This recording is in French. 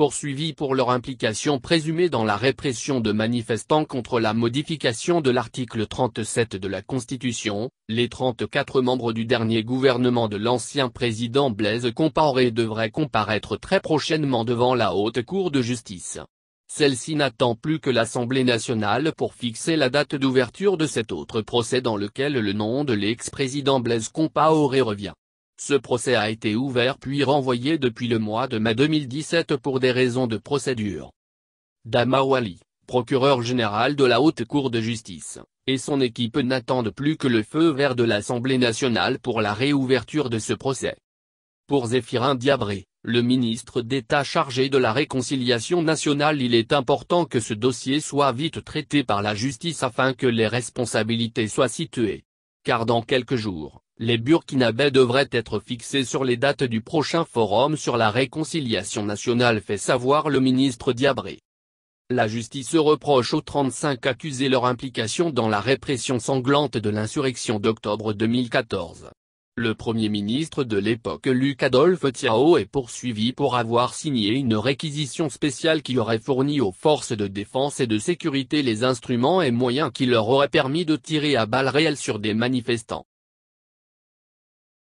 poursuivis pour leur implication présumée dans la répression de manifestants contre la modification de l'article 37 de la Constitution, les 34 membres du dernier gouvernement de l'ancien président Blaise Compaoré devraient comparaître très prochainement devant la Haute Cour de justice. Celle-ci n'attend plus que l'Assemblée nationale pour fixer la date d'ouverture de cet autre procès dans lequel le nom de l'ex-président Blaise Compaoré revient. Ce procès a été ouvert puis renvoyé depuis le mois de mai 2017 pour des raisons de procédure. Wali, procureur général de la Haute Cour de justice, et son équipe n'attendent plus que le feu vert de l'Assemblée nationale pour la réouverture de ce procès. Pour Zéphirin Diabré, le ministre d'État chargé de la réconciliation nationale il est important que ce dossier soit vite traité par la justice afin que les responsabilités soient situées. Car dans quelques jours, les Burkinabés devraient être fixés sur les dates du prochain forum sur la réconciliation nationale fait savoir le ministre Diabré. La justice reproche aux 35 accusés leur implication dans la répression sanglante de l'insurrection d'octobre 2014. Le premier ministre de l'époque Luc Adolphe Thiao est poursuivi pour avoir signé une réquisition spéciale qui aurait fourni aux forces de défense et de sécurité les instruments et moyens qui leur auraient permis de tirer à balles réelles sur des manifestants.